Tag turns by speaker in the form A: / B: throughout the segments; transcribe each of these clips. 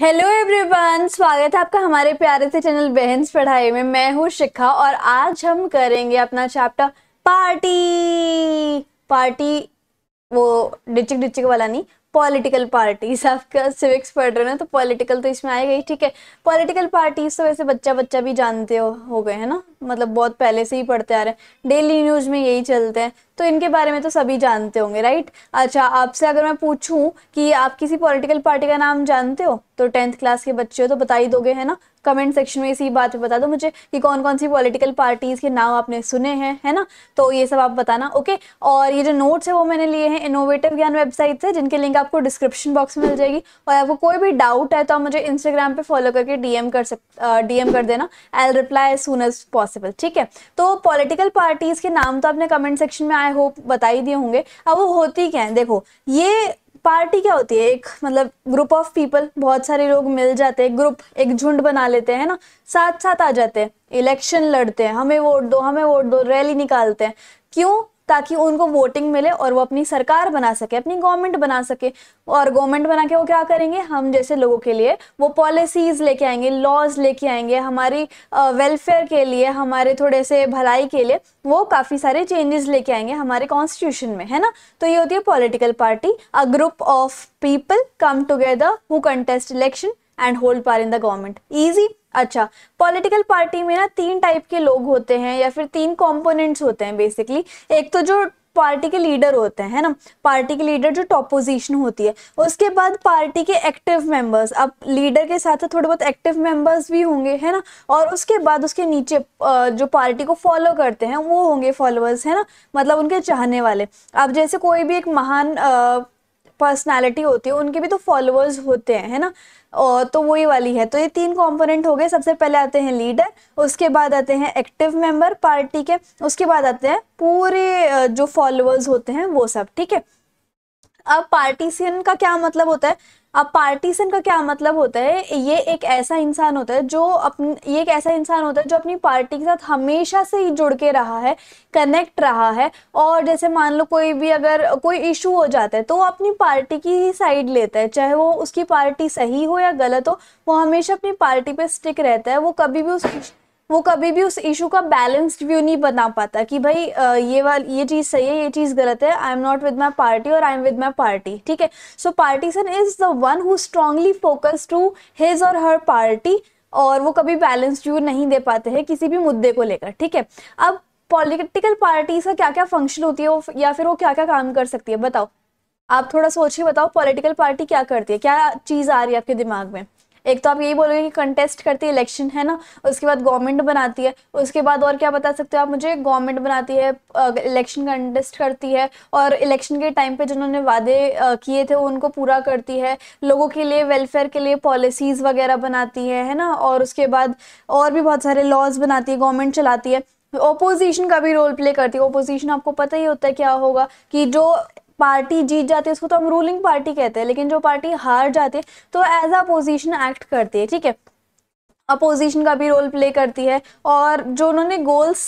A: hello everyone स्वागत है आपका हमारे प्यारे से चैनल बहन पढ़ाई में मैं हूँ शिखा और आज हम करेंगे अपना चैप्टर पार्टी पार्टी वो डिचिक डिचिक वाला नहीं पॉलिटिकल पार्टीज आपका सिविक्स पढ़ रहे हो ना तो पॉलिटिकल तो इसमें आएगा ही ठीक है पॉलिटिकल पार्टीज तो वैसे बच्चा बच्चा भी जानते हो हो गए है ना मतलब बहुत पहले से ही पढ़ते आ रहे हैं डेली न्यूज में यही चलते हैं तो इनके बारे में तो सभी जानते होंगे राइट अच्छा आपसे अगर मैं पूछूं कि आप किसी पॉलिटिकल पार्टी का नाम जानते हो तो टेंथ क्लास के बच्चे हो तो बता ही दोगे है ना कमेंट सेक्शन में इसी बात पे बता दो मुझे कि कौन कौन सी पॉलिटिकल पार्टीज़ के नाम आपने सुने हैं है ना तो ये सब आप बताना ओके और ये जो नोट्स है वो मैंने लिए हैं इनोवेटिव ज्ञान वेबसाइट से जिनकी लिंक आपको डिस्क्रिप्शन बॉक्स में मिल जाएगी और आपको कोई भी डाउट है तो आप मुझे इंस्टाग्राम पर फॉलो करके डीएम कर सक डीएम कर देना I'll reply as soon as possible ठीक है तो पॉलिटिकल पार्टीज़ के नाम तो आपने कमेंट सेक्शन में आई होप बता ही दिए होंगे अब वो होती क्या है देखो ये पार्टी क्या होती है एक मतलब ग्रुप ऑफ पीपल बहुत सारे लोग मिल जाते हैं ग्रुप एक झुंड बना लेते हैं ना साथ साथ आ जाते हैं इलेक्शन लड़ते हैं हमें वोट दो हमें वोट दो रैली निकालते हैं क्यों ताकि उनको वोटिंग मिले और वो अपनी सरकार बना सके अपनी गवर्नमेंट बना सके और गवर्नमेंट बना के वो क्या करेंगे हम जैसे लोगों के लिए वो पॉलिसीज लेके आएंगे लॉज लेके आएंगे हमारी वेलफेयर के लिए हमारे थोड़े से भलाई के लिए वो काफ़ी सारे चेंजेस लेके आएंगे हमारे कॉन्स्टिट्यूशन में है ना तो ये होती है political party a group of people come together who contest election and hold power in the government ईजी अच्छा पॉलिटिकल पार्टी में ना तीन टाइप के लोग होते हैं या फिर तीन कंपोनेंट्स होते हैं बेसिकली एक तो जो पार्टी के लीडर होते हैं है ना पार्टी के लीडर जो टॉप होती है उसके बाद पार्टी के एक्टिव मेंबर्स अब लीडर के साथ तो थोड़े बहुत एक्टिव मेंबर्स भी होंगे है ना और उसके बाद उसके नीचे जो पार्टी को फॉलो करते हैं वो होंगे फॉलोअर्स है ना मतलब उनके चाहने वाले अब जैसे कोई भी एक महान पर्सनालिटी होती है उनके भी तो फॉलोअर्स होते हैं है ना और तो वही वाली है तो ये तीन कंपोनेंट हो गए सबसे पहले आते हैं लीडर उसके बाद आते हैं एक्टिव मेंबर पार्टी के उसके बाद आते हैं पूरे जो फॉलोअर्स होते हैं वो सब ठीक है अब पार्टीसियन का क्या मतलब होता है अब पार्टीशन का क्या मतलब होता है ये एक ऐसा इंसान होता है जो अपन ये एक ऐसा इंसान होता है जो अपनी पार्टी के साथ हमेशा से ही जुड़ के रहा है कनेक्ट रहा है और जैसे मान लो कोई भी अगर कोई इशू हो जाता है तो वो अपनी पार्टी की ही साइड लेता है चाहे वो उसकी पार्टी सही हो या गलत हो वो हमेशा अपनी पार्टी पे स्टिक रहता है वो कभी भी उस वो कभी भी उस इशू का बैलेंस्ड व्यू नहीं बना पाता कि भाई ये वाल ये चीज़ सही है ये चीज़ गलत है I am not with my party और I am with my party ठीक है so partisan is the one who strongly focus to his or her party और वो कभी बैलेंस व्यू नहीं दे पाते हैं किसी भी मुद्दे को लेकर ठीक है अब पॉलिटिकल पार्टीज का क्या क्या फंक्शन होती है या फिर वो क्या क्या काम कर सकती है बताओ आप थोड़ा सोचिए बताओ पॉलिटिकल पार्टी क्या करती है क्या चीज़ आ रही है आपके दिमाग में एक तो आप यही बोलोगे कि कंटेस्ट करती है इलेक्शन है ना उसके बाद गवर्नमेंट बनाती है उसके बाद और क्या बता सकते हो आप मुझे गवर्नमेंट बनाती है इलेक्शन कंटेस्ट करती है और इलेक्शन के टाइम पे जिन्होंने वादे किए थे उनको पूरा करती है लोगों के लिए वेलफेयर के लिए पॉलिसीज़ वगैरह बनाती है है ना और उसके बाद और भी बहुत सारे लॉज बनाती है गवर्नमेंट चलाती है ओपोजिशन का भी रोल प्ले करती है ओपोजिशन आपको पता ही होता है क्या होगा कि जो पार्टी जीत जाती है उसको तो हम रूलिंग पार्टी कहते हैं लेकिन जो पार्टी हार जाती है तो एज अ अपोजिशन एक्ट करती है ठीक है अपोजिशन का भी रोल प्ले करती है और जो उन्होंने गोल्स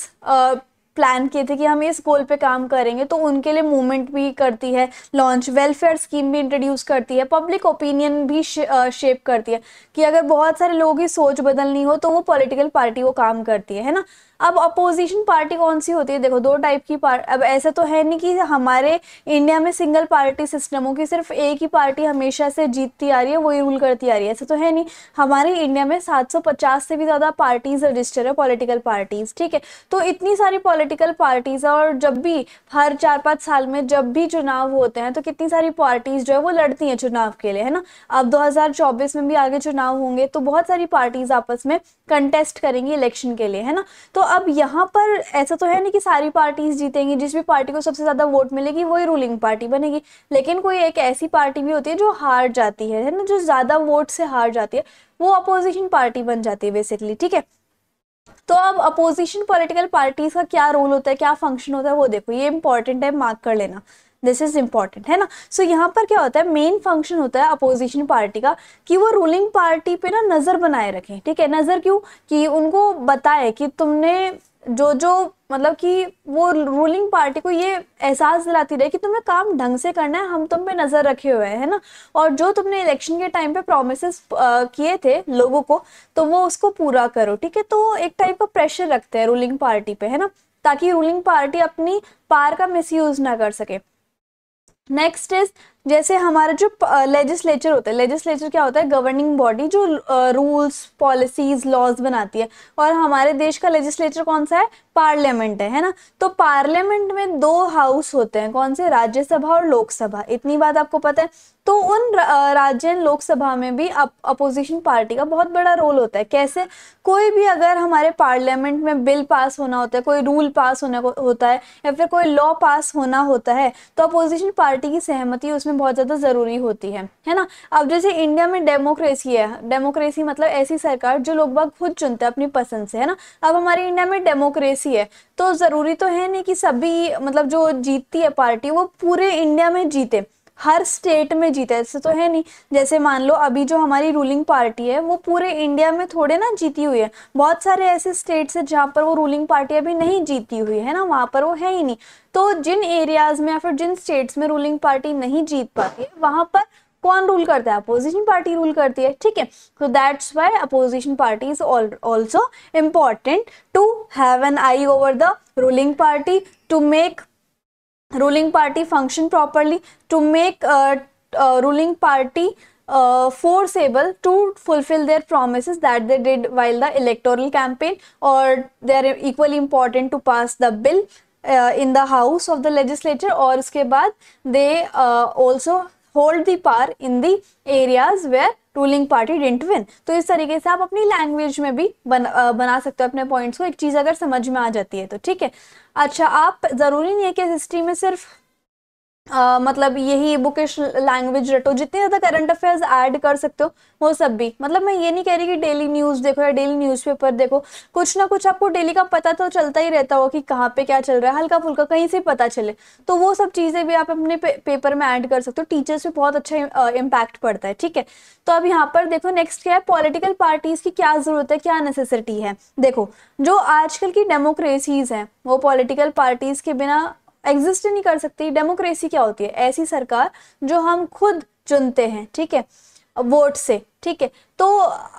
A: प्लान किए थे कि हम इस गोल पे काम करेंगे तो उनके लिए मूवमेंट भी करती है लॉन्च वेलफेयर स्कीम भी इंट्रोड्यूस करती है पब्लिक ओपिनियन भी शेप करती है कि अगर बहुत सारे लोगों की सोच बदलनी हो तो वो पॉलिटिकल पार्टी वो काम करती है है ना अब अपोजिशन पार्टी कौन सी होती है देखो दो टाइप की पार्टी अब ऐसा तो है नहीं कि हमारे इंडिया में सिंगल पार्टी सिस्टम हो कि सिर्फ एक ही पार्टी हमेशा से जीतती आ रही है वही रूल करती आ रही है ऐसा तो है नहीं हमारे इंडिया में 750 से भी ज़्यादा पार्टीज रजिस्टर है पॉलिटिकल पार्टीज ठीक है तो इतनी सारी पॉलिटिकल पार्टीज और जब भी हर चार पाँच साल में जब भी चुनाव होते हैं तो कितनी सारी पार्टीज जो है वो लड़ती हैं चुनाव के लिए है ना अब दो में भी आगे चुनाव होंगे तो बहुत सारी पार्टीज आपस में कंटेस्ट करेंगी इलेक्शन के लिए है ना तो अब यहाँ पर ऐसा तो है नहीं कि सारी पार्टीज जीतेंगी जिस भी पार्टी को सबसे ज्यादा वोट मिलेगी वही रूलिंग पार्टी बनेगी लेकिन कोई एक ऐसी पार्टी भी होती है जो हार जाती है ना जो ज्यादा वोट से हार जाती है वो अपोजिशन पार्टी बन जाती है बेसिकली ठीक है तो अब अपोजिशन पॉलिटिकल पार्टीज का क्या रोल होता है क्या फंक्शन होता है वो देखो ये इंपॉर्टेंट है मार्क कर लेना दिस इज इंपॉर्टेंट है ना सो so, यहाँ पर क्या होता है मेन फंक्शन होता है अपोजिशन पार्टी का कि वो रूलिंग पार्टी पे ना नज़र बनाए रखें ठीक है नज़र क्यों कि उनको बताए कि तुमने जो जो मतलब कि वो रूलिंग पार्टी को ये एहसास दिलाती रहे कि तुम्हें काम ढंग से करना है हम तुम पे नज़र रखे हुए हैं ना और जो तुमने इलेक्शन के टाइम पे प्रोमिस किए थे लोगों को तो वो उसको पूरा करो ठीक है तो एक टाइप का प्रेशर रखते हैं रूलिंग पार्टी पे है ना ताकि रूलिंग पार्टी अपनी पार का मिसयूज़ ना कर सके Next is जैसे हमारा जो लेजिस्लेचर होता है लेजिस्लेचर क्या होता है गवर्निंग बॉडी जो रूल्स पॉलिसीज लॉज बनाती है और हमारे देश का लेजिस्लेचर कौन सा है पार्लियामेंट है है ना तो पार्लियामेंट में दो हाउस होते हैं कौन से राज्यसभा और लोकसभा इतनी बात आपको पता है तो उन राज्य लोकसभा में भी अपोजिशन पार्टी का बहुत बड़ा रोल होता है कैसे कोई भी अगर हमारे पार्लियामेंट में बिल पास होना होता है कोई रूल पास होना होता है या फिर कोई लॉ पास होना होता है तो अपोजिशन पार्टी की सहमति उसमें में बहुत ज़्यादा ज़रूरी होती है है ना अब जैसे इंडिया में डेमोक्रेसी है डेमोक्रेसी मतलब ऐसी सरकार जो लोग बाग खुद चुनते हैं अपनी पसंद से है ना अब हमारे इंडिया में डेमोक्रेसी है तो ज़रूरी तो है नहीं कि सभी मतलब जो जीतती है पार्टी वो पूरे इंडिया में जीते हर स्टेट में जीते ऐसे तो है नहीं जैसे मान लो अभी जो हमारी रूलिंग पार्टी है वो पूरे इंडिया में थोड़े ना जीती हुई है बहुत सारे ऐसे स्टेट्स हैं जहाँ पर वो रूलिंग पार्टी अभी नहीं जीती हुई है ना वहाँ पर वो है ही नहीं तो जिन एरियाज में या फिर जिन स्टेट्स में रूलिंग पार्टी नहीं जीत पाती है वहाँ पर कौन रूल करता है अपोजिशन पार्टी रूल करती है ठीक है तो that's why opposition party is also important to have an eye over the ruling party to make ruling party function properly to make uh, uh, ruling party uh, forceable to fulfill their promises that they did while the electoral campaign or they are equally important to pass the bill uh, in the house of the legislature or uske baad they uh, also hold the power in the areas where ruling party don't win तो इस तरीके से आप अपनी language में भी बन, आ, बना सकते हो अपने पॉइंट्स को एक चीज़ अगर समझ में आ जाती है तो ठीक है अच्छा आप ज़रूरी नहीं है कि हिस्ट्री में सिर्फ Uh, मतलब यही बुकिश लैंग्वेज रटो जितने ज़्यादा करंट अफेयर्स ऐड कर सकते हो वो सब भी मतलब मैं ये नहीं कह रही कि डेली न्यूज़ देखो या डेली न्यूज़पेपर देखो कुछ ना कुछ आपको डेली का पता तो चलता ही रहता हो कि कहाँ पे क्या चल रहा है हल्का फुल्का कहीं से पता चले तो वो सब चीज़ें भी आप अपने पे, पेपर में ऐड कर सकते हो टीचर्स पे बहुत अच्छा इम्पैक्ट पड़ता है ठीक है तो अब यहाँ पर देखो नेक्स्ट क्या है पॉलिटिकल पार्टीज़ की क्या ज़रूरत है क्या नेसेसिटी है देखो जो आजकल की डेमोक्रेसीज़ हैं वो पॉलिटिकल पार्टीज़ के बिना एग्जिस्ट ही नहीं कर सकती डेमोक्रेसी क्या होती है ऐसी सरकार जो हम खुद चुनते हैं ठीक है वोट से ठीक है तो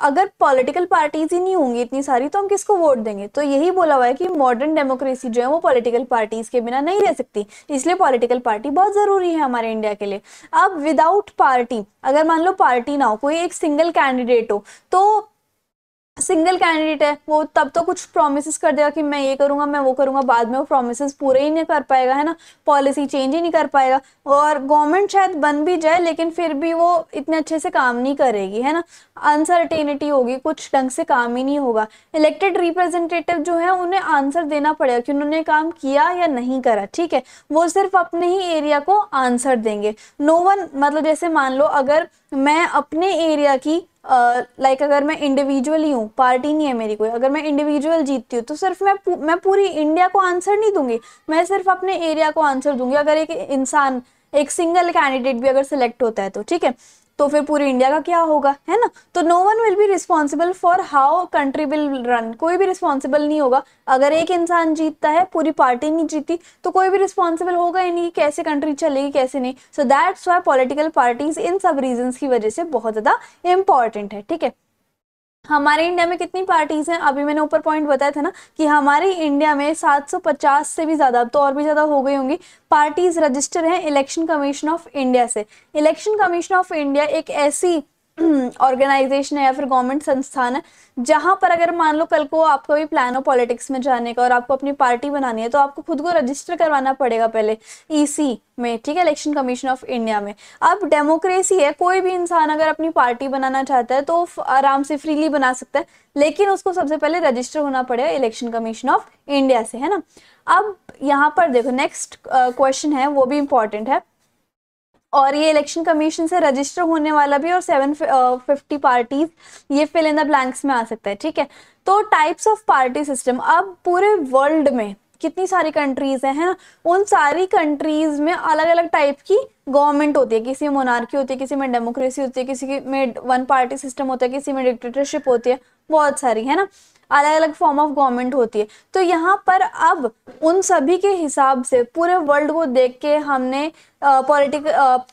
A: अगर पॉलिटिकल पार्टीज ही नहीं होंगी इतनी सारी तो हम किसको वोट देंगे तो यही बोला हुआ है कि मॉडर्न डेमोक्रेसी जो है वो पॉलिटिकल पार्टीज के बिना नहीं रह सकती इसलिए पॉलिटिकल पार्टी बहुत ज़रूरी है हमारे इंडिया के लिए अब विदाउट पार्टी अगर मान लो पार्टी ना हो कोई एक सिंगल कैंडिडेट हो तो सिंगल कैंडिडेट है वो तब तो कुछ प्रोमिस कर देगा कि मैं ये करूंगा मैं वो करूंगा बाद में वो प्रोमिस पूरे ही नहीं कर पाएगा है ना पॉलिसी चेंज ही नहीं कर पाएगा और गवर्नमेंट शायद बन भी जाए लेकिन फिर भी वो इतने अच्छे से काम नहीं करेगी है ना अनसर्टेनिटी होगी कुछ ढंग से काम ही नहीं होगा इलेक्टेड रिप्रेजेंटेटिव जो है उन्हें आंसर देना पड़ेगा कि उन्होंने काम किया या नहीं करा ठीक है वो सिर्फ अपने ही एरिया को आंसर देंगे नो no वन मतलब जैसे मान लो अगर मैं अपने एरिया की लाइक अगर मैं इंडिविजुअल ही हूँ पार्टी नहीं है मेरी कोई अगर मैं इंडिविजुअल जीतती हूँ तो सिर्फ मैं मैं पूरी इंडिया को आंसर नहीं दूंगी मैं सिर्फ अपने एरिया को आंसर दूंगी अगर एक इंसान एक सिंगल कैंडिडेट भी अगर सिलेक्ट होता है तो ठीक है तो फिर पूरे इंडिया का क्या होगा है ना तो no one will be responsible for how country will run कोई भी रिस्पॉन्सिबल नहीं होगा अगर एक इंसान जीतता है पूरी पार्टी नहीं जीती तो कोई भी रिस्पॉन्सिबल होगा ही नहीं कैसे कंट्री चलेगी कैसे नहीं so that's why political parties इन सब रीजन की वजह से बहुत ज़्यादा इंपॉर्टेंट है ठीक है हमारे इंडिया में कितनी पार्टीज़ हैं अभी मैंने ऊपर पॉइंट बताया था ना कि हमारे इंडिया में 750 से भी ज़्यादा अब तो और भी ज़्यादा हो गई होंगी पार्टीज़ रजिस्टर हैं इलेक्शन कमीशन ऑफ इंडिया से इलेक्शन कमीशन ऑफ इंडिया एक ऐसी ऑर्गेनाइजेशन है या फिर गवर्नमेंट संस्थान है जहां पर अगर मान लो कल को आपका भी प्लान हो पॉलिटिक्स में जाने का और आपको अपनी पार्टी बनानी है तो आपको खुद को रजिस्टर करवाना पड़ेगा पहले ईसी e में ठीक है इलेक्शन कमीशन ऑफ इंडिया में अब डेमोक्रेसी है कोई भी इंसान अगर अपनी पार्टी बनाना चाहता है तो आराम से फ्रीली बना सकता है लेकिन उसको सबसे पहले रजिस्टर होना पड़ेगा इलेक्शन कमीशन ऑफ इंडिया से है ना अब यहाँ पर देखो नेक्स्ट क्वेश्चन है वो भी इम्पोर्टेंट है और ये इलेक्शन कमीशन से रजिस्टर होने वाला भी और सेवन फिफ्टी पार्टीज ये फिल इन द ब्लैंक्स में आ सकता है ठीक है तो टाइप्स ऑफ पार्टी सिस्टम अब पूरे वर्ल्ड में कितनी सारी कंट्रीज है ना उन सारी कंट्रीज में अलग अलग टाइप की गवर्नमेंट होती है किसी में मोनार्की होती है किसी में डेमोक्रेसी होती है किसी में वन पार्टी सिस्टम होता है किसी में डिक्टेटरशिप होती है बहुत सारी है ना अलग अलग फॉर्म ऑफ गवर्नमेंट होती है तो यहाँ पर अब उन सभी के हिसाब से पूरे वर्ल्ड को देख के हमने पॉलिटिक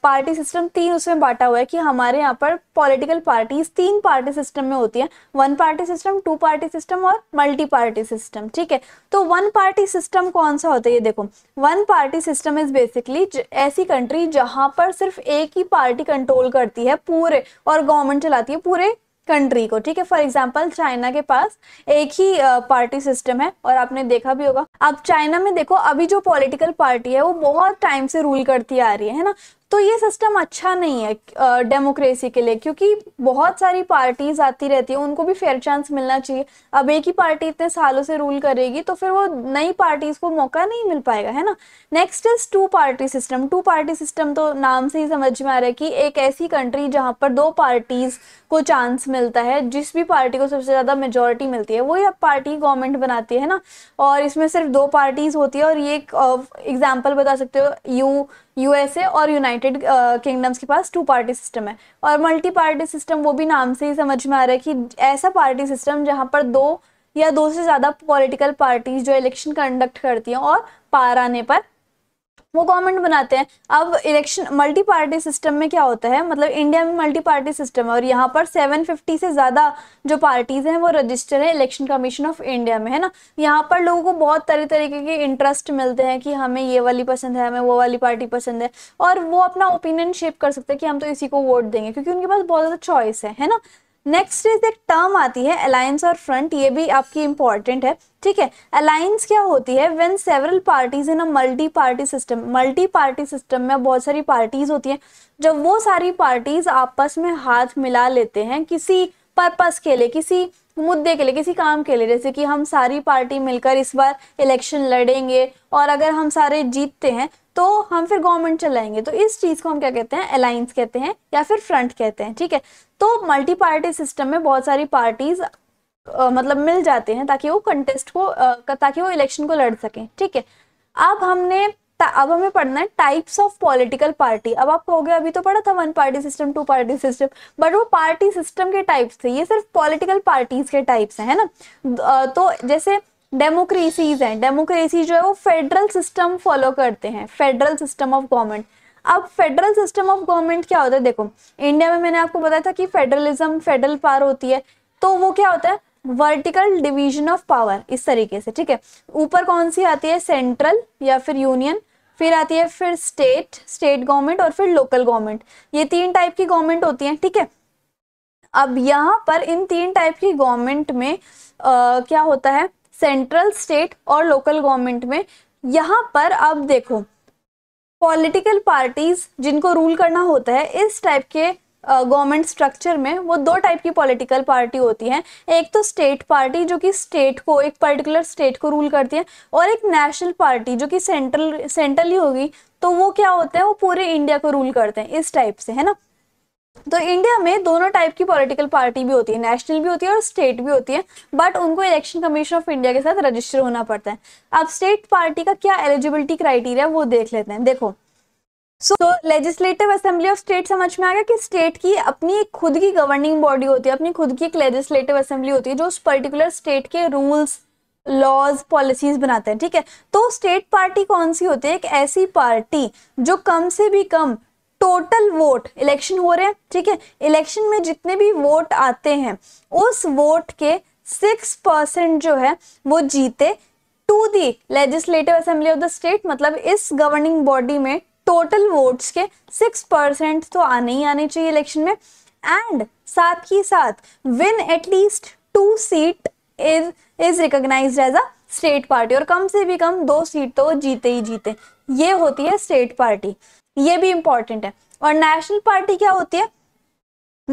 A: पार्टी सिस्टम तीन उसमें बांटा हुआ है कि हमारे यहाँ पर पॉलिटिकल पार्टीज तीन पार्टी सिस्टम में होती है one party system two party system और मल्टी पार्टी सिस्टम ठीक है तो वन पार्टी सिस्टम कौन सा होता है ये देखो one party system is basically ऐसी कंट्री जहाँ पर सिर्फ एक ही पार्टी कंट्रोल करती है पूरे और गवर्नमेंट चलाती है पूरे कंट्री को ठीक है फॉर एग्जाम्पल चाइना के पास एक ही पार्टी सिस्टम है और आपने देखा भी होगा अब चाइना में देखो अभी जो पॉलिटिकल पार्टी है वो बहुत टाइम से रूल करती आ रही है ना तो ये सिस्टम अच्छा नहीं है डेमोक्रेसी के लिए क्योंकि बहुत सारी पार्टीज आती रहती है उनको भी फेयर चांस मिलना चाहिए अब एक ही पार्टी इतने सालों से रूल करेगी तो फिर वो नई पार्टीज को मौका नहीं मिल पाएगा है ना next is two party system two party system तो नाम से ही समझ में आ रहा है कि एक ऐसी कंट्री जहाँ पर दो पार्टीज को चांस मिलता है जिस भी पार्टी को सबसे ज़्यादा मेजोरिटी मिलती है वही अब पार्टी गवर्नमेंट बनाती है ना और इसमें सिर्फ दो पार्टीज होती है और ये एक एग्जाम्पल बता सकते हो यू यूएसए और यूनाइटेड किंगडम्स uh, के पास टू पार्टी सिस्टम है और मल्टी पार्टी सिस्टम वो भी नाम से ही समझ में आ रहा है कि ऐसा पार्टी सिस्टम जहाँ पर दो या दो से ज़्यादा पॉलिटिकल पार्टीज जो इलेक्शन कंडक्ट करती हैं और पार आने पर वो गवर्नमेंट बनाते हैं अब इलेक्शन मल्टी पार्टी सिस्टम में क्या होता है मतलब इंडिया में मल्टी पार्टी सिस्टम है और यहाँ पर 750 से ज़्यादा जो पार्टीज़ हैं वो रजिस्टर है इलेक्शन कमीशन ऑफ इंडिया में है ना यहाँ पर लोगों को बहुत तरह तरीके के इंटरेस्ट मिलते हैं कि हमें ये वाली पसंद है हमें वो वाली पार्टी पसंद है और वो अपना ओपिनियन शेप कर सकते हैं कि हम तो इसी को वोट देंगे क्योंकि उनके पास बहुत ज़्यादा चॉइस है है ना नेक्स्ट इज एक टर्म आती है अलायंस और फ्रंट ये भी आपकी इंपॉर्टेंट है ठीक है अलायंस क्या होती है when several parties in a multi party system multi party system में बहुत सारी पार्टीज होती हैं जब वो सारी पार्टीज आपस में हाथ मिला लेते हैं किसी पर्पस के लिए किसी मुद्दे के लिए किसी काम के लिए जैसे कि हम सारी पार्टी मिलकर इस बार इलेक्शन लड़ेंगे और अगर हम सारे जीतते हैं तो हम फिर गवर्नमेंट चलाएंगे तो इस चीज़ को हम क्या कहते हैं अलायंस कहते हैं या फिर फ्रंट कहते हैं ठीक है तो मल्टी पार्टी सिस्टम में बहुत सारी पार्टीज आ, मतलब मिल जाते हैं ताकि वो कंटेस्ट को आ, ताकि वो इलेक्शन को लड़ सकें ठीक है अब हमने अब हमें पढ़ना है टाइप्स ऑफ पॉलिटिकल पार्टी अब आप कहोगे अभी तो पढ़ा था one party system two party system but वो पार्टी सिस्टम के टाइप्स थे ये सिर्फ पॉलिटिकल पार्टीज के टाइप्स है ना तो जैसे डेमोक्रेसीज हैं डेमोक्रेसी जो है वो फेडरल सिस्टम फॉलो करते हैं फेडरल सिस्टम ऑफ गवर्नमेंट अब फेडरल सिस्टम ऑफ गवर्नमेंट क्या होता है देखो इंडिया में मैंने आपको बताया था कि फेडरलिज्म फेडरल पावर होती है तो वो क्या होता है वर्टिकल डिवीजन ऑफ पावर इस तरीके से ठीक है ऊपर कौन सी आती है सेंट्रल या फिर यूनियन फिर आती है फिर स्टेट स्टेट गवर्नमेंट और फिर लोकल गवर्नमेंट ये तीन टाइप की गवर्नमेंट होती है ठीक है अब यहाँ पर इन तीन टाइप की गवर्नमेंट में आ, क्या होता है सेंट्रल स्टेट और लोकल गवर्नमेंट में यहाँ पर अब देखो पॉलिटिकल पार्टीज जिनको रूल करना होता है इस टाइप के गवर्नमेंट स्ट्रक्चर में वो दो टाइप की पॉलिटिकल पार्टी होती हैं एक तो स्टेट पार्टी जो कि स्टेट को एक पर्टिकुलर स्टेट को रूल करती है और एक नेशनल पार्टी जो कि सेंट्रल सेंट्रली होगी तो वो क्या होता है वो पूरे इंडिया को रूल करते हैं इस टाइप से है ना तो इंडिया में दोनों टाइप की पॉलिटिकल पार्टी भी होती है नेशनल भी होती है और स्टेट भी होती है बट उनको इलेक्शन कमीशन ऑफ इंडिया के साथ रजिस्टर होना पड़ता है अब स्टेट पार्टी का क्या एलिजिबिलिटी क्राइटेरिया वो देख लेते हैं देखो so legislative assembly of state समझ में आ गया कि स्टेट की अपनी एक खुद की गवर्निंग बॉडी होती है अपनी खुद की एक लेजिस्लेटिव असेंबली होती है जो उस पर्टिकुलर स्टेट के रूल्स लॉज पॉलिसीज बनाते हैं ठीक है तो स्टेट पार्टी कौन सी होती है एक ऐसी पार्टी जो कम से भी कम टोटल वोट इलेक्शन हो रहे हैं ठीक है इलेक्शन में जितने भी वोट आते हैं उस वोट के सिक्स परसेंट जो है वो जीते to the legislative assembly of the state मतलब इस गवर्निंग बॉडी में टोटल वोट्स के सिक्स परसेंट तो आने ही आने चाहिए इलेक्शन में एंड साथ ही साथ win at least two seat is is recognize as a state party और कम से भी कम दो सीट तो जीते ही जीते ये होती है स्टेट पार्टी ये भी इंपॉर्टेंट है और नेशनल पार्टी क्या होती है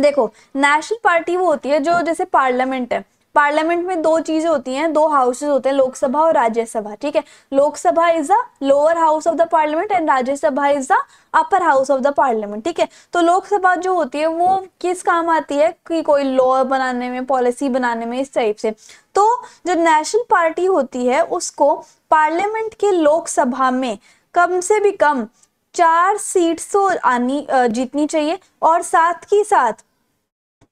A: देखो नेशनल पार्टी वो होती है जो जैसे पार्लियामेंट है पार्लियामेंट में दो चीजें होती हैं दो हाउसेस होते हैं लोकसभा और राज्यसभा ठीक है Lok Sabha is the lower house of the parliament and Rajya Sabha is the upper house of the parliament ठीक है तो लोकसभा जो होती है वो किस काम आती है कि कोई लॉ बनाने में पॉलिसी बनाने में इस टाइप से तो जो नेशनल पार्टी होती है उसको पार्लियामेंट के लोकसभा में कम से भी कम चार सीट्स तो आनी जीतनी चाहिए और साथ ही साथ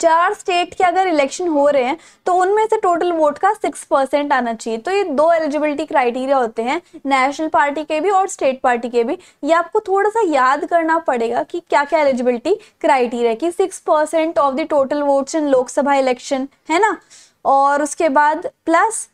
A: चार स्टेट के अगर इलेक्शन हो रहे हैं तो उनमें से टोटल वोट का सिक्स परसेंट आना चाहिए तो ये दो एलिजिबिलिटी क्राइटेरिया होते हैं नेशनल पार्टी के भी और स्टेट पार्टी के भी ये आपको थोड़ा सा याद करना पड़ेगा कि क्या क्या एलिजिबिलिटी क्राइटेरिया की six percent of the total votes in Lok Sabha election है ना और उसके बाद plus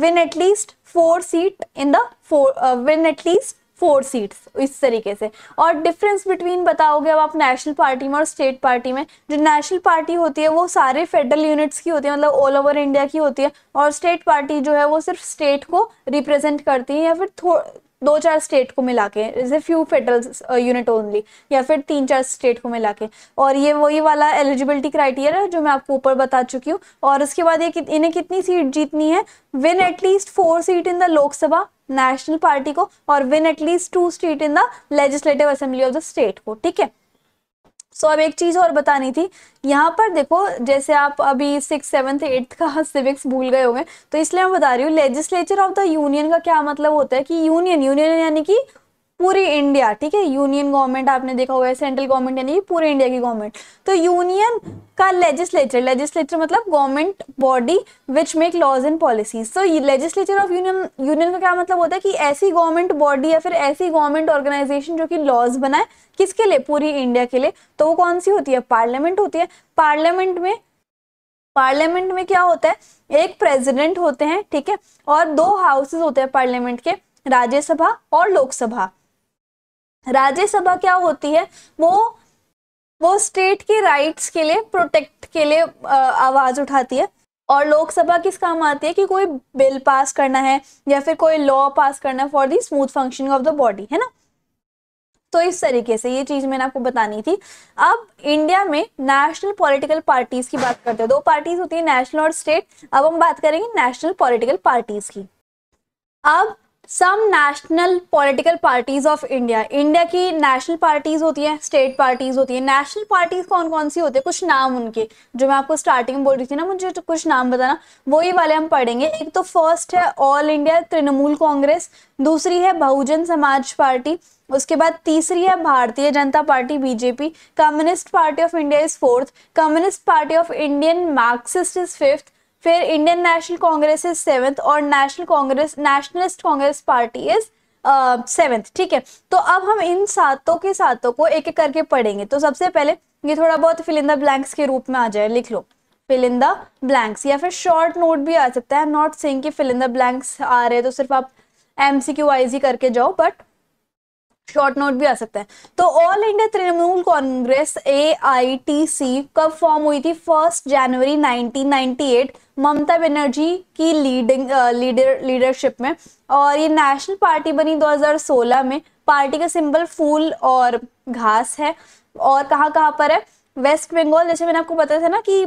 A: win at least four seat in the four win at least four seats इस तरीके से और डिफरेंस बिटवीन बताओगे अब आप नेशनल पार्टी में और स्टेट पार्टी में जो नेशनल पार्टी होती है वो सारे फेडरल यूनिट्स की होती है मतलब ऑल ओवर इंडिया की होती है और स्टेट पार्टी जो है वो सिर्फ स्टेट को रिप्रेजेंट करती है या फिर दो चार स्टेट को मिला के जैसे फ्यू फेडरल यूनिट ओनली या फिर तीन चार स्टेट को मिला के और ये वही वाला एलिजिबिलिटी क्राइटेरिया है जो मैं आपको ऊपर बता चुकी हूँ और उसके बाद ये कि, इन्हें कितनी सीट जीतनी है win at least four seat in the Lok Sabha national party को और win at least two state in the legislative assembly of the state को ठीक है सो so, अब एक चीज और बतानी थी यहाँ पर देखो जैसे आप अभी सिक्स सेवन्थ एट्थ का सिविक्स भूल गए होंगे तो इसलिए मैं बता रही हूँ लेजिस्लेचर ऑफ द यूनियन का क्या मतलब होता है कि यूनियन यूनियन यानी कि पूरी इंडिया ठीक है यूनियन गवर्नमेंट आपने देखा हुआ है सेंट्रल गवर्नमेंट यानी कि पूरे इंडिया की गवर्नमेंट तो यूनियन का लेजिस्लेचर लेजिस्लेचर मतलब government body which make laws and policies तो लेजिस्लेचर ऑफ यूनियन यूनियन का क्या मतलब होता है कि ऐसी गवर्नमेंट बॉडी या फिर ऐसी गवर्नमेंट ऑर्गेनाइजेशन जो कि लॉज बनाए किसके लिए पूरी इंडिया के लिए तो वो कौन सी होती है पार्लियामेंट होती है पार्लियामेंट में पार्लियामेंट में क्या होता है एक प्रेसिडेंट होते हैं ठीक है और दो हाउसेस होते हैं पार्लियामेंट के राज्यसभा और लोकसभा राज्यसभा क्या होती है वो वो स्टेट के राइट्स के लिए प्रोटेक्ट के लिए आवाज उठाती है और लोकसभा किस काम आती है कि कोई बिल पास करना है या फिर कोई लॉ पास करना है for the smooth functioning of the body है ना तो इस तरीके से ये चीज मैंने आपको बतानी थी अब इंडिया में नेशनल पॉलिटिकल पार्टीज की बात करते हैं दो पार्टीज होती है नेशनल और स्टेट अब हम बात करेंगे नेशनल पॉलिटिकल पार्टीज की अब some national political parties of India India की नेशनल पार्टीज होती हैं स्टेट पार्टीज होती हैं नेशनल पार्टीज कौन कौन सी होती है कुछ नाम उनके जो मैं आपको स्टार्टिंग में बोल रही थी ना मुझे तो कुछ नाम बताना वही वाले हम पढ़ेंगे एक तो फर्स्ट है ऑल इंडिया तृणमूल कांग्रेस दूसरी है बहुजन समाज पार्टी उसके बाद तीसरी है Bharatiya Janata Party BJP Communist party of India is fourth Communist party of Indian Marxist is fifth फिर Indian National Congress is seventh और National Congress Nationalist Congress Party is seventh ठीक है तो अब हम इन सातों के सातों को एक एक करके पढ़ेंगे तो सबसे पहले ये थोड़ा बहुत फिलिंदा ब्लैंक्स के रूप में आ जाए लिख लो फिलिंदा ब्लैंक्स या फिर शॉर्ट नोट भी आ सकता है नॉट सेइंग कि फिलिंदा ब्लैंक्स आ रहे हैं तो सिर्फ आप एम सी क्यू वाइज ही करके जाओ बट शॉर्ट नोट भी आ सकता है तो All India Trinamool Congress A I T C कब फॉर्म हुई थी फर्स्ट जनवरी 1998 ममता बनर्जी की लीडिंग लीडर लीडरशिप में और ये नेशनल पार्टी बनी 2016 में पार्टी का सिंबल फूल और घास है और कहाँ कहाँ पर है वेस्ट बंगाल जैसे मैंने आपको बताया था ना कि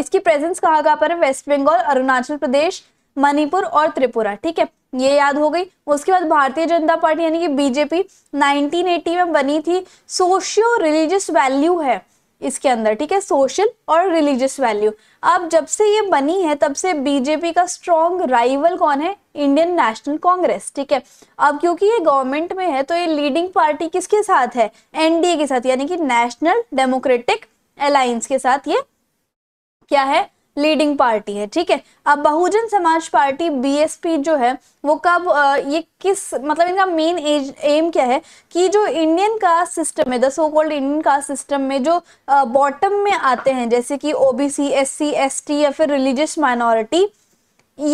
A: इसकी प्रेजेंस कहाँ कहाँ पर है वेस्ट बंगाल अरुणाचल प्रदेश मणिपुर और त्रिपुरा ठीक है ये याद हो गई उसके बाद भारतीय जनता पार्टी यानी कि बीजेपी 1980 में बनी थी सोशियो रिलीजियस वैल्यू है इसके अंदर ठीक है सोशल और रिलीजियस वैल्यू अब जब से ये बनी है तब से बीजेपी का स्ट्रॉन्ग राइवल कौन है इंडियन नेशनल कांग्रेस ठीक है अब क्योंकि ये गवर्नमेंट में है तो ये लीडिंग पार्टी किसके साथ है एनडीए के साथ यानी कि नेशनल डेमोक्रेटिक अलायंस के साथ ये क्या है लीडिंग पार्टी है ठीक है अब बहुजन समाज पार्टी बीएसपी जो है वो कब ये किस मतलब इनका मेन एम क्या है कि जो इंडियन कास्ट सिस्टम है the so called Indian caste system में जो बॉटम में आते हैं जैसे कि ओबीसी एससी एसटी या फिर रिलीजियस माइनॉरिटी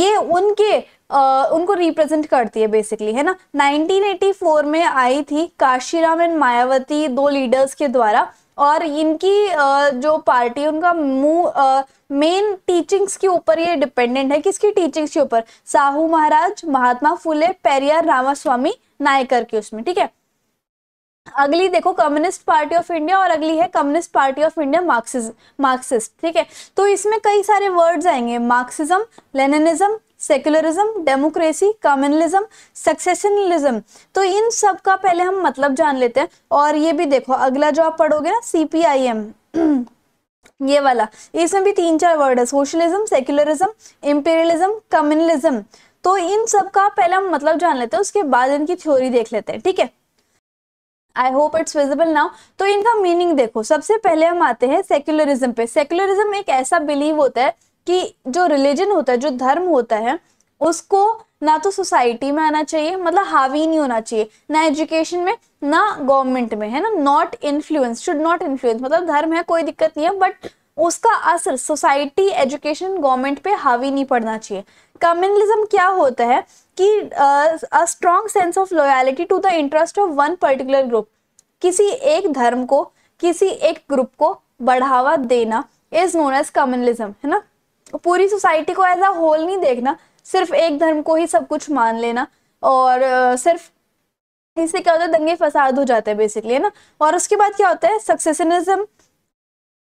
A: ये उनके Uh, उनको रिप्रेजेंट करती है बेसिकली है ना 1984 में आई थी काशीराम एंड मायावती दो लीडर्स के द्वारा और इनकी जो पार्टी है उनका मेन टीचिंग्स के ऊपर ये डिपेंडेंट है किसकी टीचिंग्स के ऊपर साहू महाराज महात्मा फुले पेरियार रामास्वामी नायकर की उसमें ठीक है अगली देखो कम्युनिस्ट पार्टी ऑफ इंडिया और अगली है Communist party of India Marxist Marxist ठीक है तो इसमें कई सारे वर्ड्स आएंगे Marxism Leninism secularism democracy communalism secessionalism तो इन सब का पहले हम मतलब जान लेते हैं और ये भी देखो अगला जो आप पढ़ोगे ना सीपीआईएम ये वाला इसमें भी तीन चार वर्ड है सोशलिज्म सेक्युलरिज्म इंपेरियलिज्म कम्युनलिज्म तो इन सब का पहले हम मतलब जान लेते हैं उसके बाद इनकी थ्योरी देख लेते हैं ठीक है I hope it's visible now तो इनका मीनिंग देखो सबसे पहले हम आते हैं सेक्युलरिज्म पे सेक्युलरिज्म एक ऐसा बिलीव होता है कि जो रिलीजन होता है जो धर्म होता है उसको ना तो सोसाइटी में आना चाहिए मतलब हावी नहीं होना चाहिए ना एजुकेशन में ना गवर्नमेंट में है ना not influence should not influence मतलब धर्म है कोई दिक्कत नहीं है बट उसका असर सोसाइटी एजुकेशन गवर्नमेंट पे हावी नहीं पड़ना चाहिए कम्युनलिज्म क्या होता है कि a strong sense of loyalty to the interest of one particular group किसी एक धर्म को किसी एक ग्रुप को बढ़ावा देना इज नोन एज कम्युनलिज्म है ना पूरी सोसाइटी को एज अ होल नहीं देखना सिर्फ एक धर्म को ही सब कुछ मान लेना और सिर्फ इससे क्या होता है दंगे फसाद हो जाते हैं बेसिकली है ना और उसके बाद क्या होता है सक्सेसनिज्म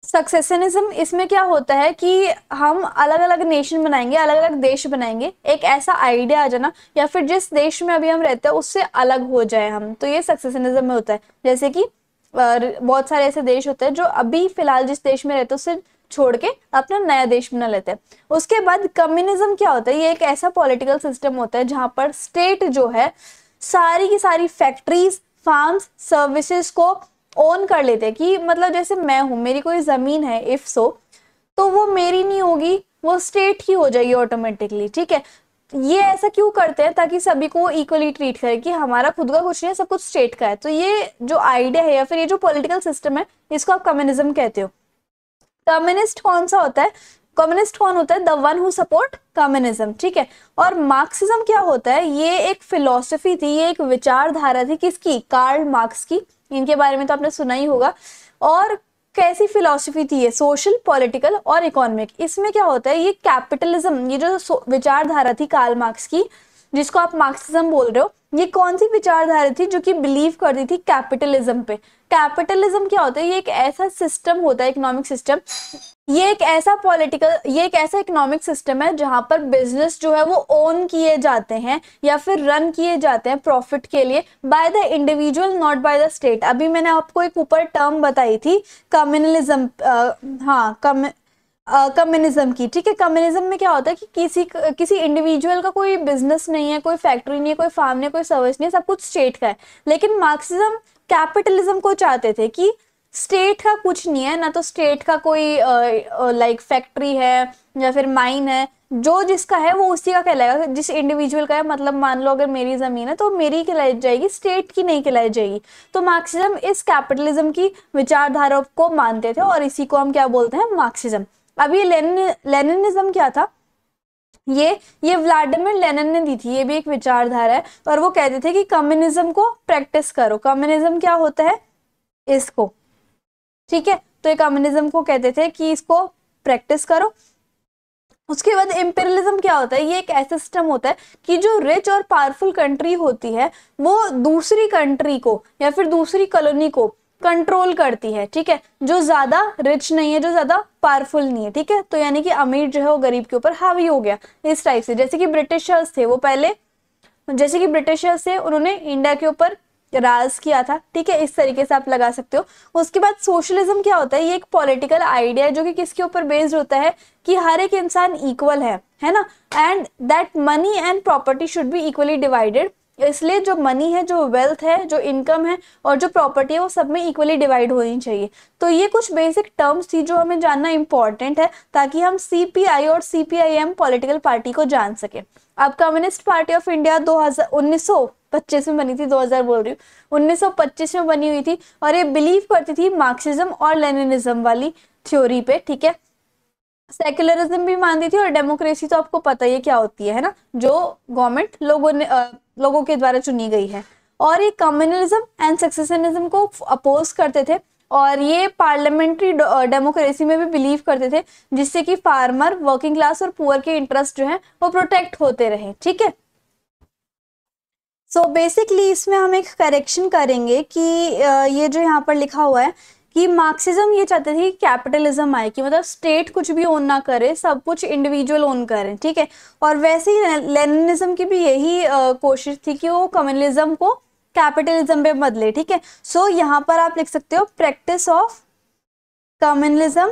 A: सक्सेसनिज्म इसमें क्या होता है कि हम अलग अलग नेशन बनाएंगे अलग अलग देश बनाएंगे एक ऐसा आइडिया आ जाना या फिर जिस देश में अभी हम रहते हैं उससे अलग हो जाए हम तो ये सक्सेसनिज्म में होता है जैसे कि बहुत सारे ऐसे देश होते हैं जो अभी फिलहाल जिस देश में रहते हैं उससे छोड़ के अपना नया देश बना लेते हैं उसके बाद कम्युनिज्म क्या होता है ये एक ऐसा पॉलिटिकल सिस्टम होता है जहां पर स्टेट जो है सारी की सारी फैक्ट्रीज फार्म्स सर्विसेज को ओन कर लेते हैं कि मतलब जैसे मैं हूं मेरी कोई ज़मीन है इफ़ सो तो वो मेरी नहीं होगी वो स्टेट की हो जाएगी ऑटोमेटिकली ठीक है ये ऐसा क्यों करते हैं ताकि सभी को इक्वली ट्रीट करें कि हमारा खुद का कुछ नहीं है सब कुछ स्टेट का है तो ये जो आइडिया है या फिर ये जो पॉलिटिकल सिस्टम है इसको आप कम्युनिज्म कहते हो कम्युनिस्ट कौन सा होता है कम्युनिस्ट कौन होता है the one who support communism ठीक है और मार्क्सिज्म क्या होता है ये एक फिलोसफी थी ये एक विचारधारा थी किसकी कार्ल मार्क्स की इनके बारे में तो आपने सुना ही होगा और कैसी फिलॉसफी थी ये सोशल पॉलिटिकल और इकोनॉमिक इसमें क्या होता है ये कैपिटलिज्म ये जो विचारधारा थी कार्ल मार्क्स की जिसको आप मार्क्सिज्म बोल रहे हो ये कौन सी विचारधारा थी जो कि बिलीव करती थी कैपिटलिज्म पे कैपिटलिज्म क्या होता है ये एक ऐसा सिस्टम होता है इकोनॉमिक सिस्टम ये एक ऐसा पॉलिटिकल ये एक ऐसा इकोनॉमिक सिस्टम है जहाँ पर बिजनेस जो है वो ओन किए जाते हैं या फिर रन किए जाते हैं प्रॉफिट के लिए by the individual not by the state अभी मैंने आपको एक ऊपर टर्म बताई थी कम्युनलिज्म हाँ कम कम्युनिज्म की ठीक है कम्युनिज्म में क्या होता है कि किसी किसी इंडिविजुअल का कोई बिजनेस नहीं है कोई फैक्ट्री नहीं है कोई फार्म नहीं है कोई सर्विस नहीं है सब कुछ स्टेट का है लेकिन मार्क्सिज्म कैपिटलिज्म को चाहते थे कि स्टेट का कुछ नहीं है ना तो स्टेट का कोई लाइक फैक्ट्री है या फिर माइन है जो जिसका है वो उसी का कहलाएगा जिस इंडिविजुअल का है मतलब मान लो अगर मेरी ज़मीन है तो मेरी कहलाई जाएगी स्टेट की नहीं कहलाई जाएगी तो मार्क्सिज्म इस कैपिटलिज्म की विचारधारा को मानते थे और इसी को हम क्या बोलते हैं मार्क्सिज्म अब ये लेनिनिज्म क्या था ये ये व्लाडिमिर लेनिन ने दी थी ये भी एक विचारधारा है और वो कहते थे कि कम्युनिज्म को प्रैक्टिस करो कम्युनिज्म क्या होता है इसको ठीक है तो ये कम्युनिज्म को कहते थे कि इसको प्रैक्टिस करो उसके बाद इम्पेरियलिज्म क्या होता है ये एक ऐसा सिस्टम होता है कि जो रिच और पावरफुल कंट्री होती है वो दूसरी कंट्री को या फिर दूसरी कॉलोनी को कंट्रोल करती है ठीक है जो ज्यादा रिच नहीं है जो ज्यादा पावरफुल नहीं है ठीक है तो यानी कि अमीर जो है वो गरीब के ऊपर हावी हो गया इस टाइप से जैसे कि ब्रिटिशर्स थे वो पहले जैसे कि ब्रिटिशर्स थे उन्होंने इंडिया के ऊपर राज किया था ठीक है इस तरीके से आप लगा सकते हो उसके बाद सोशलिज्म क्या होता है ये एक पॉलिटिकल आइडिया है जो कि किसके ऊपर बेस्ड होता है कि हर एक इंसान इक्वल है है ना and that money and property should be equally divided इसलिए जो मनी है जो वेल्थ है जो इनकम है और जो प्रॉपर्टी है वो सब में इक्वली डिवाइड होनी चाहिए तो ये कुछ बेसिक टर्म्स थी जो हमें जानना इम्पोर्टेंट है ताकि हम सी और सी पॉलिटिकल पार्टी को जान सके अब कम्युनिस्ट पार्टी ऑफ इंडिया दो हजार पच्चीस में बनी थी 2000 बोल रही हूँ 1925 में बनी हुई थी और ये बिलीव करती थी मार्क्सिज्म और लेनिनिज्म वाली थ्योरी पे ठीक है सेक्युलरिज्म भी मानती थी और डेमोक्रेसी तो आपको पता ही क्या होती है ना जो गवर्नमेंट लोगों ने लोगों के द्वारा चुनी गई है और ये कम्युनलिज्म एंड सक्सेसनिज्म को अपोज करते थे और ये पार्लियामेंट्री डेमोक्रेसी में भी बिलीव करते थे जिससे कि फार्मर वर्किंग क्लास और पुअर के इंटरेस्ट जो है वो प्रोटेक्ट होते रहे ठीक है सो so बेसिकली इसमें हम एक करेक्शन करेंगे कि ये जो यहाँ पर लिखा हुआ है कि मार्क्सिज्म ये चाहते थे कि कैपिटलिज्म आए कि मतलब स्टेट कुछ भी ओन ना करे सब कुछ इंडिविजुअल ओन करें ठीक है और वैसे ही लेनिज्म की भी यही कोशिश थी कि वो कम्युनलिज्म को कैपिटलिज्म पे बदले ठीक है सो so, यहाँ पर आप लिख सकते हो practice of communalism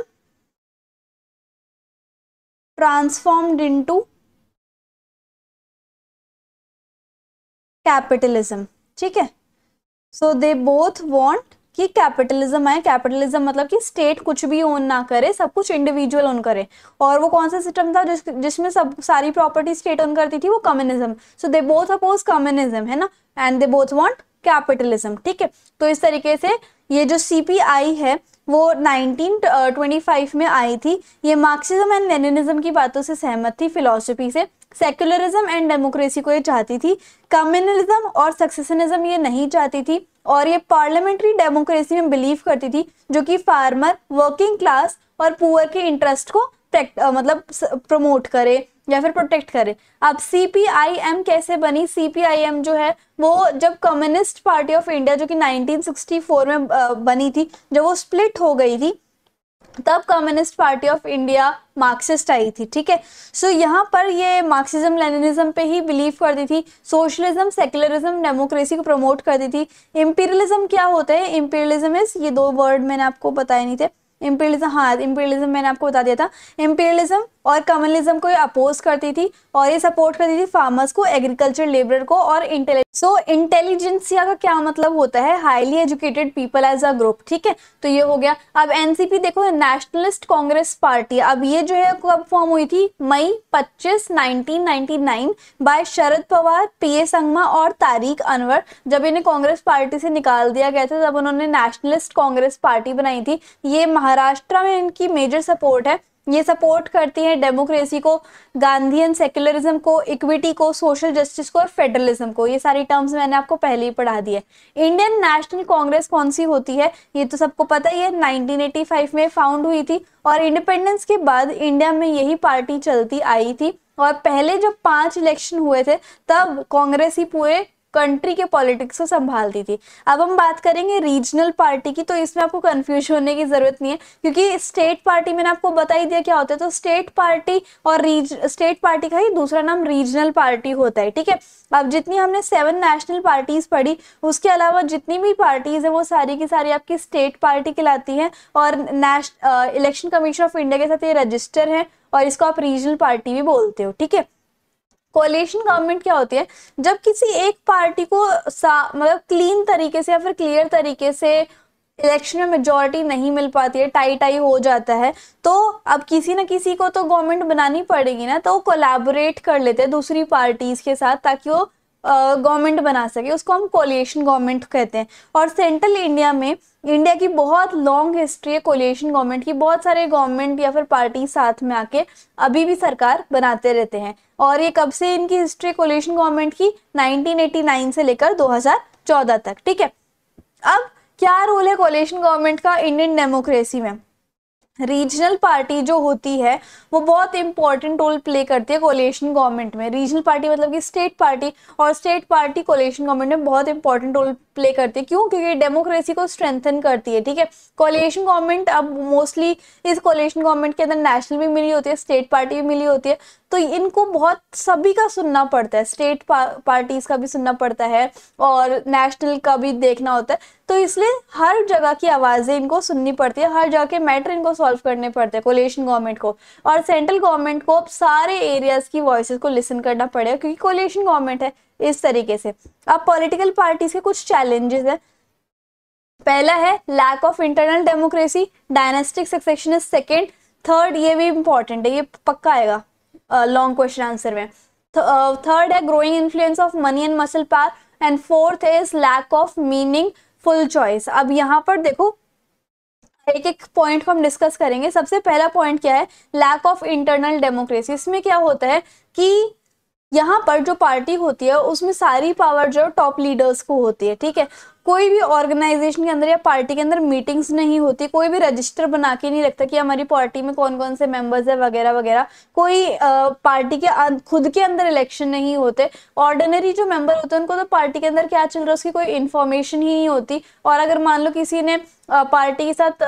A: transformed into capitalism ठीक है सो दे बोथ वांट कि कैपिटलिज्म है कैपिटलिज्म मतलब कि स्टेट कुछ भी ओन ना करे सब कुछ इंडिविजुअल ओन करे और वो कौन सा सिस्टम था जिस जिसमें सब सारी प्रॉपर्टी स्टेट ओन करती थी वो communism so they both oppose communism है ना and they both want capitalism ठीक है तो इस तरीके से ये जो सी है वो 1925 uh, में आई थी ये मार्क्सिज्म एंड लेनिज्म की बातों से सहमत थी फिलोसफी से सेक्युलरिज्म एंड डेमोक्रेसी को ये चाहती थी कम्युनलिज्म और सक्सेसनिज्म ये नहीं चाहती थी और ये पार्लियामेंट्री डेमोक्रेसी में बिलीव करती थी जो कि फार्मर वर्किंग क्लास और पुअर के इंटरेस्ट को मतलब प्रमोट करे या फिर प्रोटेक्ट करे अब सी पी आई एम कैसे बनी सी पी आई एम जो है वो जब कम्युनिस्ट पार्टी ऑफ इंडिया जो कि 1964 में बनी थी जब वो स्प्लिट हो गई थी तब communist party of India Marxist आई थी ठीक है सो यहाँ पर ये मार्क्सिज्म लेनिज्म पे ही बिलीव करती थी सोशलिज्म सेकुलरिज्म डेमोक्रेसी को प्रमोट करती थी इम्पीरियलिज्म क्या होता है इम्पीरियलिज्म इज ये दो वर्ड मैंने आपको बताए नहीं थे इम्पीरियलिज्म हाँ इम्पीरियलिज्म मैंने आपको बता दिया था इम्पीरियलिज्म और कम्युनिज्म को ये अपोज करती थी और ये सपोर्ट करती थी फार्मर्स को एग्रीकल्चर लेबर को और इंटेलिजेंस सो इंटेलिजेंसिया का क्या मतलब होता है highly educated people as a group ठीक है तो ये हो गया अब एनसीपी देखो नेशनलिस्ट कांग्रेस पार्टी अब ये जो है कब फॉर्म हुई थी May 25 1999 by Sharad Pawar P A Sangma और तारिक अनवर जब इन्हें कांग्रेस पार्टी से निकाल दिया गया था तब उन्होंने नेशनलिस्ट कांग्रेस पार्टी बनाई थी ये महाराष्ट्र में इनकी मेजर सपोर्ट है ये सपोर्ट करती है डेमोक्रेसी को गांधीयन सेक्युलरिज्म को इक्विटी को सोशल जस्टिस को और फेडरलिज्म को ये सारी टर्म्स मैंने आपको पहले ही पढ़ा दी है इंडियन नेशनल कांग्रेस कौन सी होती है ये तो सबको पता ही है 1985 में फाउंड हुई थी और इंडिपेंडेंस के बाद इंडिया में यही पार्टी चलती आई थी और पहले जो पांच इलेक्शन हुए थे तब कांग्रेस ही पूरे कंट्री के पॉलिटिक्स को संभालती थी अब हम बात करेंगे रीजनल पार्टी की तो इसमें आपको कंफ्यूज होने की ज़रूरत नहीं है क्योंकि स्टेट पार्टी मैंने आपको बता ही दिया क्या होता है तो स्टेट पार्टी और रीज स्टेट पार्टी का ही दूसरा नाम रीजनल पार्टी होता है ठीक है अब जितनी हमने सेवन नेशनल पार्टीज़ पढ़ी उसके अलावा जितनी भी पार्टीज़ है वो सारी की सारी आपकी स्टेट पार्टी कहलाती है और नेश इलेक्शन कमीशन ऑफ इंडिया के साथ ये रजिस्टर है और इसको आप रीजनल पार्टी भी बोलते हो ठीक है कोलेशन गवर्नमेंट क्या होती है जब किसी एक पार्टी को मतलब क्लीन तरीके से या फिर क्लियर तरीके से इलेक्शन में मेजोरिटी नहीं मिल पाती है टाई टाई हो जाता है तो अब किसी ना किसी को तो गवर्नमेंट बनानी पड़ेगी ना तो वो कोलेबोरेट कर लेते हैं दूसरी पार्टीज के साथ ताकि वो गवर्नमेंट बना सके उसको हम कोलिएशन गवर्नमेंट कहते हैं और सेंट्रल इंडिया में इंडिया की बहुत लॉन्ग हिस्ट्री है कोलिएशन गवर्नमेंट की बहुत सारे गवर्नमेंट या फिर पार्टी साथ में आके अभी भी सरकार बनाते रहते हैं और ये कब से इनकी हिस्ट्री कोलेशन गवर्नमेंट की 1989 से लेकर 2014 तक ठीक है अब क्या रोल है कोलेशन गवर्नमेंट का इंडियन डेमोक्रेसी में रीजनल पार्टी जो होती है वो बहुत इंपॉर्टेंट रोल प्ले करती है कोलेशन गवर्नमेंट में रीजनल पार्टी मतलब कि स्टेट पार्टी और स्टेट पार्टी कोलेशन गवर्नमेंट में बहुत इंपॉर्टेंट रोल प्ले करती है क्यों क्योंकि डेमोक्रेसी को स्ट्रेंथन करती है ठीक है कोलेशन गवर्नमेंट अब मोस्टली इस कोलेशन गवर्नमेंट के अंदर नेशनल भी मिली होती है स्टेट पार्टी भी मिली होती है तो इनको बहुत सभी का सुनना पड़ता है स्टेट पा, पार्टीज का भी सुनना पड़ता है और नेशनल का भी देखना होता है तो इसलिए हर जगह की आवाज़ें इनको सुननी पड़ती है हर जगह के मैटर इनको सॉल्व करने पड़ते हैं कोलेशन गवर्नमेंट को और सेंट्रल गवर्नमेंट को अब सारे एरियाज की वॉइस को लिसन करना पड़ेगा क्योंकि कोलेशन गवर्नमेंट है इस तरीके से अब पॉलिटिकल पार्टीज के कुछ चैलेंजेस हैं पहला है lack of internal democracy dynastic succession is second third ये भी इंपॉर्टेंट है ये पक्का आएगा लॉन्ग क्वेश्चन आंसर में थर्ड है growing influence of money and muscle power and fourth is lack of meaningful choice अब यहाँ पर देखो एक एक पॉइंट को हम डिस्कस करेंगे सबसे पहला पॉइंट क्या है लैक ऑफ इंटरनल डेमोक्रेसी इसमें क्या होता है कि यहाँ पर जो पार्टी होती है उसमें सारी पावर जो टॉप लीडर्स को होती है ठीक है कोई भी ऑर्गेनाइजेशन के अंदर या पार्टी के अंदर मीटिंग्स नहीं होती कोई भी रजिस्टर बना के नहीं रखता कि हमारी पार्टी में कौन कौन से मेंबर्स है वगैरह वगैरह कोई पार्टी के अं, खुद के अंदर इलेक्शन नहीं होते ऑर्डिनरी जो मेंबर होते हैं उनको तो पार्टी के अंदर क्या चल रहा है उसकी कोई इन्फॉर्मेशन ही नहीं होती और अगर मान लो किसी ने पार्टी के साथ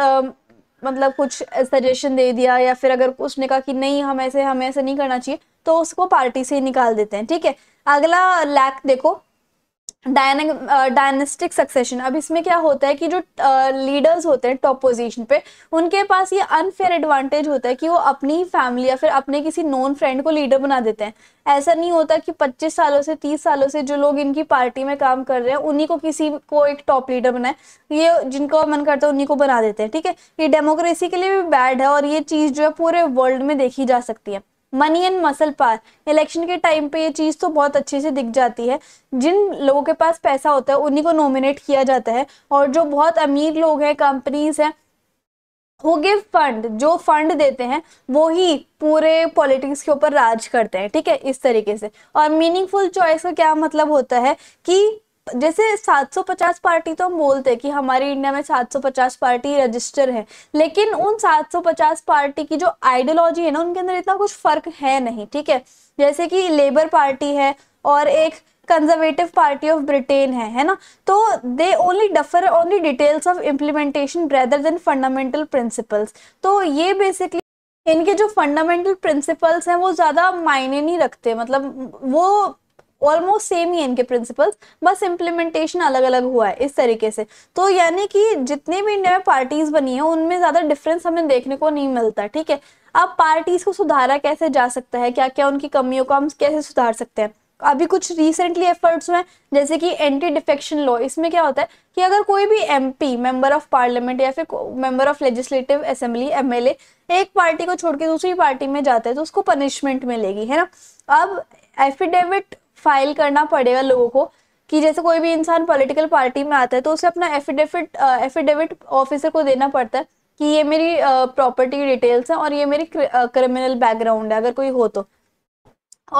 A: मतलब कुछ सजेशन दे दिया या फिर अगर उसने कहा कि नहीं हम ऐसे हमें ऐसे नहीं करना चाहिए तो उसको पार्टी से ही निकाल देते हैं ठीक है अगला लैक देखो डायनेस्टिक सक्सेशन अब इसमें क्या होता है कि जो लीडर्स uh, होते हैं टॉप पोजीशन पे उनके पास ये अनफेयर एडवांटेज होता है कि वो अपनी ही फैमिली या फिर अपने किसी नॉन फ्रेंड को लीडर बना देते हैं ऐसा नहीं होता कि 25 सालों से 30 सालों से जो लोग इनकी पार्टी में काम कर रहे हैं उन्हीं को किसी को एक टॉप लीडर बनाए ये जिनको मन करता है उन्हीं को बना देते हैं ठीक है ये डेमोक्रेसी के लिए भी बैड है और ये चीज़ जो है पूरे वर्ल्ड में देखी जा सकती है money and muscle power election के टाइम पे ये चीज़ तो बहुत अच्छे से दिख जाती है जिन लोगों के पास पैसा होता है उन्हीं को नॉमिनेट किया जाता है और जो बहुत अमीर लोग हैं कंपनीज हैं हु गिव फंड जो फंड देते हैं वो ही पूरे पॉलिटिक्स के ऊपर राज करते हैं ठीक है इस तरीके से और मीनिंगफुल चॉइस का क्या मतलब होता है कि जैसे 750 पार्टी तो हम बोलते हैं कि हमारे इंडिया में 750 पार्टी रजिस्टर है लेकिन उन 750 पार्टी की जो आइडियोलॉजी है ना उनके अंदर इतना कुछ फर्क है नहीं ठीक है जैसे कि लेबर पार्टी है और एक कंजर्वेटिव पार्टी ऑफ ब्रिटेन है है ना तो they only differ only details of implementation rather than fundamental principles तो ये बेसिकली इनके जो फंडामेंटल प्रिंसिपल्स हैं वो ज़्यादा मायने नहीं रखते मतलब वो ऑलमोस्ट सेम ही है इनके प्रिंसिपल्स बस इम्प्लीमेंटेशन अलग अलग हुआ है इस तरीके से तो यानी कि जितने भी इंडिया में पार्टीज बनी है उनमें ज़्यादा डिफरेंस हमें देखने को नहीं मिलता ठीक है अब पार्टीज को सुधारा कैसे जा सकता है क्या क्या उनकी कमियों को हम कैसे सुधार सकते हैं अभी कुछ रिसेंटली एफर्ट्स हुए जैसे कि एंटी डिफेक्शन लॉ इसमें क्या होता है कि अगर कोई भी एमपी मेंबर ऑफ पार्लियामेंट या फिर member of legislative assembly MLA एक पार्टी को छोड़ के दूसरी पार्टी में जाता है तो उसको पनिशमेंट मिलेगी है ना अब एफिडेविट फाइल करना पड़ेगा लोगों को कि जैसे कोई भी इंसान पॉलिटिकल पार्टी में आता है तो उसे अपना एफिडेविट एफिडेविट ऑफिसर को देना पड़ता है कि ये मेरी प्रॉपर्टी डिटेल्स हैं और ये मेरी क्रिमिनल बैकग्राउंड है अगर कोई हो तो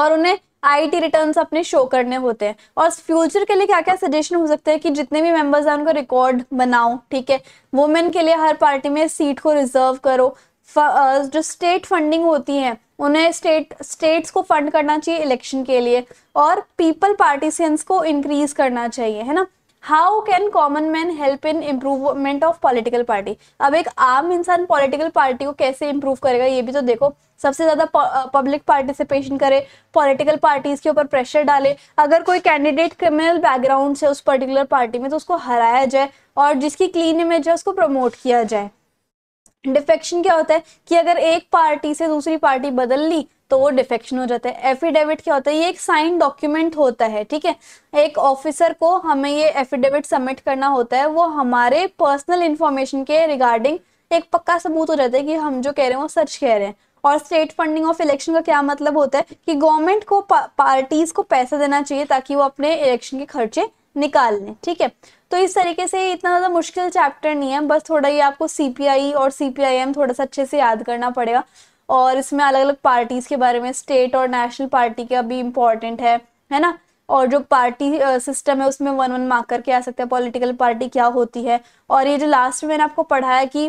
A: और उन्हें आईटी रिटर्न्स अपने शो करने होते हैं और फ्यूचर के लिए क्या क्या सजेशन हो सकते हैं कि जितने भी मेंबर्स हैं उनका रिकॉर्ड बनाओ ठीक है वुमेन के लिए हर पार्टी में सीट को रिजर्व करो जो स्टेट फंडिंग होती है उन्हें स्टेट स्टेट्स को फंड करना चाहिए इलेक्शन के लिए और पीपल पार्टिसियंस को इंक्रीज करना चाहिए है ना how can common man help in improvement of political party अब एक आम इंसान पॉलिटिकल पार्टी को कैसे इम्प्रूव करेगा ये भी तो देखो सबसे ज़्यादा पब्लिक पार्टिसिपेशन करे पॉलिटिकल पार्टीज के ऊपर प्रेशर डाले अगर कोई कैंडिडेट क्रिमिनल बैकग्राउंड से उस पर्टिकुलर पार्टी में तो उसको हराया जाए और जिसकी क्लीन इमेज है उसको प्रमोट किया जाए डिफेक्शन क्या होता है कि अगर एक पार्टी से दूसरी पार्टी बदल ली तो वो डिफेक्शन हो जाता है एफिडेविट क्या होता है ये एक साइन डॉक्यूमेंट होता है ठीक है एक ऑफिसर को हमें ये एफिडेविट सबमिट करना होता है वो हमारे पर्सनल इन्फॉर्मेशन के रिगार्डिंग एक पक्का सबूत हो जाता है कि हम जो कह रहे हैं वो सच कह रहे हैं और स्टेट फंडिंग ऑफ इलेक्शन का क्या मतलब होता है कि गवर्नमेंट को पा, पार्टीज को पैसा देना चाहिए ताकि वो अपने इलेक्शन के खर्चे निकाल लें ठीक है तो इस तरीके से इतना ज़्यादा मुश्किल चैप्टर नहीं है बस थोड़ा ये आपको सी और सी थोड़ा सा अच्छे से याद करना पड़ेगा और इसमें अलग अलग पार्टीज़ के बारे में स्टेट और नेशनल पार्टी का भी इम्पॉर्टेंट है है ना और जो पार्टी सिस्टम है उसमें वन वन मार्क करके आ सकते हैं पॉलिटिकल पार्टी क्या होती है और ये जो लास्ट में मैंने आपको पढ़ाया कि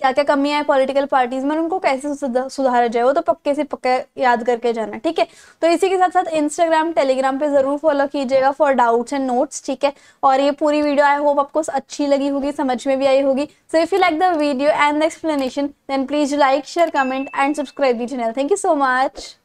A: क्या क्या कमियां है पॉलिटिकल पार्टीज में उनको कैसे सुधारा जाए वो तो पक्के से पक्का याद करके जाना ठीक है तो इसी के साथ साथ इंस्टाग्राम टेलीग्राम पे जरूर फॉलो कीजिएगा फॉर डाउट्स एंड नोट्स ठीक है और ये पूरी वीडियो आई होप आपको अच्छी लगी होगी समझ में भी आई होगी so if you like the video and the explanation then please like share comment and subscribe the channel thank you so much